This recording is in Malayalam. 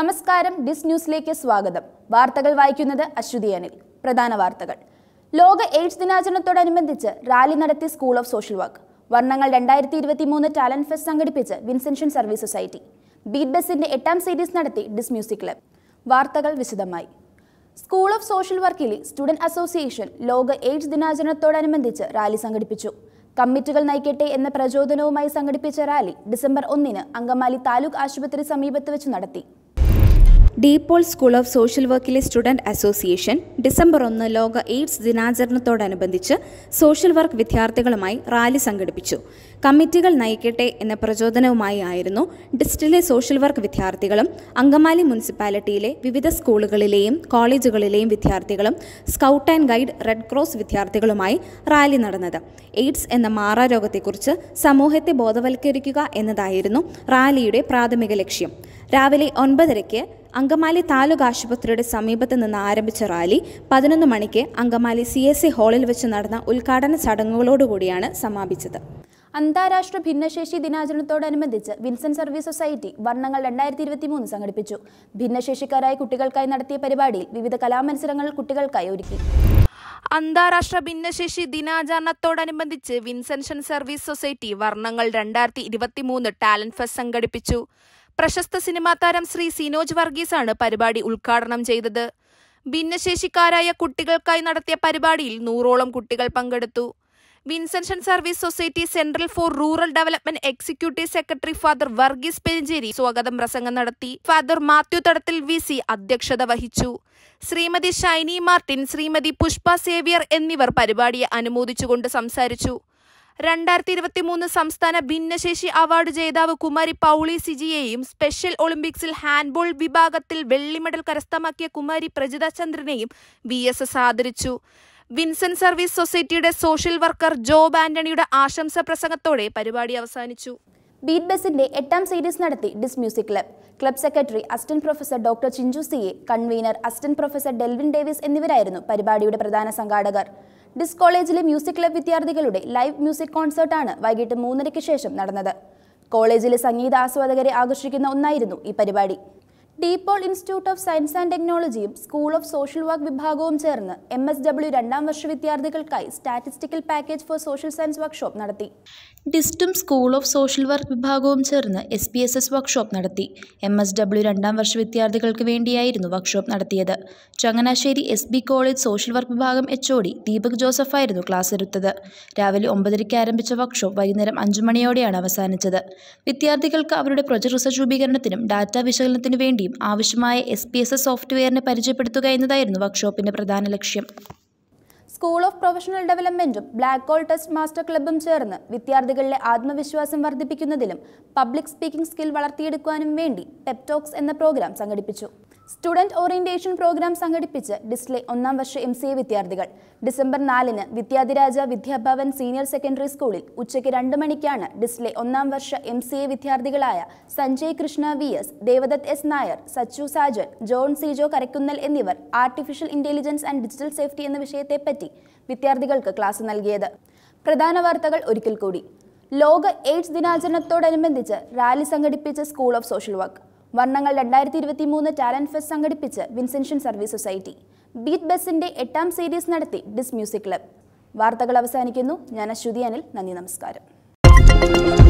നമസ്കാരം ഡിസ് ന്യൂസിലേക്ക് സ്വാഗതം വാർത്തകൾ വായിക്കുന്നത് അശ്വതി അനിൽ പ്രധാന വാർത്തകൾ ലോക എയ്ഡ്സ് ദിനാചരണത്തോടനുബന്ധിച്ച് റാലി നടത്തി സ്കൂൾ ഓഫ് സോഷ്യൽ വർക്ക് വർണ്ണങ്ങൾ രണ്ടായിരത്തി ഇരുപത്തി മൂന്ന് ടാലന്റ് ഫെസ്റ്റ് സംഘടിപ്പിച്ച് വിൻസെൻഷൻ സർവീസ് സൊസൈറ്റി ബീറ്റ് ബസിന്റെ എട്ടാം സീരീസ് നടത്തി ഡിസ് മ്യൂസിക് ക്ലബ് വാർത്തകൾ വിശദമായി സ്കൂൾ ഓഫ് സോഷ്യൽ വർക്കിലെ സ്റ്റുഡന്റ് അസോസിയേഷൻ ലോക എയ്ഡ്സ് ദിനാചരണത്തോടനുബന്ധിച്ച് റാലി സംഘടിപ്പിച്ചു കമ്മിറ്റുകൾ നയിക്കട്ടെ എന്ന പ്രചോദനവുമായി സംഘടിപ്പിച്ച റാലി ഡിസംബർ ഒന്നിന് അങ്കമാലി താലൂക്ക് ആശുപത്രി സമീപത്ത് വെച്ച് നടത്തി ഡീപോൾ സ്കൂൾ ഓഫ് സോഷ്യൽ വർക്കിലെ സ്റ്റുഡൻറ് അസോസിയേഷൻ ഡിസംബർ ഒന്ന് ലോക എയ്ഡ്സ് ദിനാചരണത്തോടനുബന്ധിച്ച് സോഷ്യൽ വർക്ക് വിദ്യാർത്ഥികളുമായി റാലി സംഘടിപ്പിച്ചു കമ്മിറ്റികൾ നയിക്കട്ടെ എന്ന പ്രചോദനവുമായി ആയിരുന്നു ഡിസ്റ്റിലെ സോഷ്യൽ വർക്ക് വിദ്യാർത്ഥികളും അങ്കമാലി മുനിസിപ്പാലിറ്റിയിലെ വിവിധ സ്കൂളുകളിലെയും കോളേജുകളിലെയും വിദ്യാർത്ഥികളും scout and guide red cross വിദ്യാർത്ഥികളുമായി റാലി നടന്നത് എയ്ഡ്സ് എന്ന രോഗത്തെക്കുറിച്ച് സമൂഹത്തെ ബോധവൽക്കരിക്കുക എന്നതായിരുന്നു റാലിയുടെ പ്രാഥമിക ലക്ഷ്യം രാവിലെ ഒൻപതരയ്ക്ക് അങ്കമാലി താലൂക്ക് ആശുപത്രിയുടെ സമീപത്ത് നിന്ന് ആരംഭിച്ച റാലി പതിനൊന്ന് മണിക്ക് അങ്കമാലി സി എസ് സി ഹാളിൽ വെച്ച് നടന്ന ഉദ്ഘാടന ചടങ്ങുകളോടുകൂടിയാണ് സമാപിച്ചത് അന്താരാഷ്ട്ര ഭിന്നശേഷി ദിനാചരണത്തോടനുബന്ധിച്ച് വിൻസൺ സർവീസ് സൊസൈറ്റി വർണ്ണങ്ങൾ രണ്ടായിരത്തി ഇരുപത്തി മൂന്ന് സംഘടിപ്പിച്ചു ഭിന്നശേഷിക്കാരായ കുട്ടികൾക്കായി നടത്തിയ പരിപാടിയിൽ വിവിധ കലാമത്സരങ്ങൾ കുട്ടികൾക്കായി ഒരുക്കി അന്താരാഷ്ട്ര ഭിന്നശേഷി ദിനാചരണത്തോടനുബന്ധിച്ച് വിൻസൻഷൻ സർവീസ് സൊസൈറ്റി വർണ്ണങ്ങൾ രണ്ടായിരത്തി മൂന്ന് ടാലന്റ് ഫെസ്റ്റ് സംഘടിപ്പിച്ചു പ്രശസ്ത സിനിമാ താരം ശ്രീ സിനോജ് വർഗീസാണ് പരിപാടി ഉദ്ഘാടനം ചെയ്തത് ഭിന്നശേഷിക്കാരായ കുട്ടികൾക്കായി നടത്തിയ പരിപാടിയിൽ നൂറോളം കുട്ടികൾ പങ്കെടുത്തു Vincentian service society central for rural development executive secretary father Varghese Perincherry സ്വാഗതം പ്രസംഗം നടത്തി ഫാദർ മാത്യു തടത്തിൽ വി സി അധ്യക്ഷത വഹിച്ചു ശ്രീമതി ഷൈനി മാർട്ടിൻ ശ്രീമതി പുഷ്പ സേവിയർ എന്നിവർ പരിപാടിയെ അനുമോദിച്ചുകൊണ്ട് സംസാരിച്ചു രണ്ടായിരത്തി ഇരുപത്തിമൂന്ന് സംസ്ഥാന ഭിന്നശേഷി അവാർഡ് ജേതാവ് കുമാരി പൌളി സിജിയെയും സ്പെഷ്യൽ ഒളിമ്പിക്സിൽ ഹാൻഡ്ബോൾ വിഭാഗത്തിൽ വെള്ളി മെഡൽ കരസ്ഥമാക്കിയ കുമാരി പ്രജിത ചന്ദ്രനെയും വി എസ് എസ് ആദരിച്ചു വിൻസെന്റ് സർവീസ് സൊസൈറ്റിയുടെ സോഷ്യൽ വർക്കർ ജോബ് ആന്റണിയുടെ ആശംസ പ്രസംഗത്തോടെ പരിപാടി അവസാനിച്ചു ബീറ്റ് ബസിന്റെ എട്ടാം സീരീസ് നടത്തി ഡിസ് music club club secretary assistant professor doctor Chinchu സിയെ convener assistant professor Delvin Davis എന്നിവരായിരുന്നു പരിപാടിയുടെ പ്രധാന സംഘാടകർ ഡിസ് കോളേജിലെ മ്യൂസിക് ക്ലബ് വിദ്യാർത്ഥികളുടെ ലൈവ് മ്യൂസിക് കോൺസേർട്ടാണ് വൈകിട്ട് മൂന്നരയ്ക്ക് ശേഷം നടന്നത് കോളേജിലെ സംഗീത ആസ്വാദകരെ ആകർഷിക്കുന്ന ഒന്നായിരുന്നു ഈ പരിപാടി DePaul institute of science and ടെക്നോളജിയും സ്കൂൾ ഓഫ് സോഷ്യൽ വർക്ക് വിഭാഗവും ചേർന്ന് എം എസ് ഡബ്ല്യു രണ്ടാം വർഷ വിദ്യാർത്ഥികൾക്കായി statistical package for social science workshop നടത്തി ഡിസ്റ്റും സ്കൂൾ ഓഫ് സോഷ്യൽ വർക്ക് വിഭാഗവും ചേർന്ന് S P S S workshop നടത്തി എം എസ് ഡബ്ല്യു രണ്ടാം വർഷ വിദ്യാർത്ഥികൾക്ക് വേണ്ടിയായിരുന്നു വർക്ക്ഷോപ്പ് നടത്തിയത് Changanassery S B college social work വിഭാഗം എച്ച് ഒ ഡി ദീപക് ജോസഫായിരുന്നു ക്ലാസ് എടുത്തത് രാവിലെ ഒമ്പതരയ്ക്ക് ആരംഭിച്ച വർക്ക്ഷോപ്പ് വൈകുന്നേരം അഞ്ചു മണിയോടെയാണ് അവസാനിച്ചത് വിദ്യാർത്ഥികൾക്ക് അവരുടെ പ്രൊജക്ട് റിസർച്ച് രൂപീകരണത്തിനും ഡാറ്റ വിശകലനത്തിനു വേണ്ടിയും ആവശ്യമായ എസ് പി എസ് എസ് സോഫ്റ്റ്വെയറിനെ പരിചയപ്പെടുത്തുക എന്നതായിരുന്നു വർക്ക്ഷോപ്പിന്റെ പ്രധാന ലക്ഷ്യം സ്കൂൾ ഓഫ് പ്രൊഫഷണൽ ഡെവലപ്മെന്റും ബ്ലാക്ക് ഹോൾ ടെസ്റ്റ് മാസ്റ്റർ ക്ലബും ചേർന്ന് വിദ്യാർത്ഥികളിലെ ആത്മവിശ്വാസം വർദ്ധിപ്പിക്കുന്നതിലും പബ്ലിക് സ്പീക്കിംഗ് സ്കിൽ വളർത്തിയെടുക്കാനും വേണ്ടി പെപ്റ്റോക്സ് എന്ന പ്രോഗ്രാം സംഘടിപ്പിച്ചു സ്റ്റുഡന്റ് ഓറിയന്റേഷൻ പ്രോഗ്രാം സംഘടിപ്പിച്ച് ഡിസ്ലെ ഒന്നാം വർഷ എം സി എ വിദ്യാർത്ഥികൾ ഡിസംബർ നാലിന് വിദ്യാധിരാജ വിദ്യാഭവൻ സീനിയർ സെക്കൻഡറി സ്കൂളിൽ ഉച്ചയ്ക്ക് രണ്ട് മണിക്കാണ് ഡിസ്ലെ ഒന്നാം വർഷ എം സി എ വിദ്യാർത്ഥികളായ Sanjay Krishna V S Devadath S Nair Sachu Sajan John C Jo Karakunnel എന്നിവർ artificial intelligence and digital safety എന്ന വിഷയത്തെപ്പറ്റി വിദ്യാർത്ഥികൾക്ക് ക്ലാസ് നൽകിയത് പ്രധാന വാർത്തകൾ ഒരിക്കൽ കൂടി ലോക എയ്ഡ്സ് ദിനാചരണത്തോടനുബന്ധിച്ച് റാലി സംഘടിപ്പിച്ച സ്കൂൾ ഓഫ് സോഷ്യൽ വർക്ക് വർണ്ണങ്ങൾ രണ്ടായിരത്തി ഇരുപത്തി മൂന്ന് ടാലന്റ് ഫെസ്റ്റ് സംഘടിപ്പിച്ച് വിൻസെൻഷൻ സർവീസ് സൊസൈറ്റി ബീറ്റ് ബസിന്റെ എട്ടാം സീരീസ് നടത്തി ഡിസ് മ്യൂസിക് ക്ലബ് വാർത്തകൾ അവസാനിക്കുന്നു ഞാൻ അശ്വതി അനിൽ നന്ദി നമസ്കാരം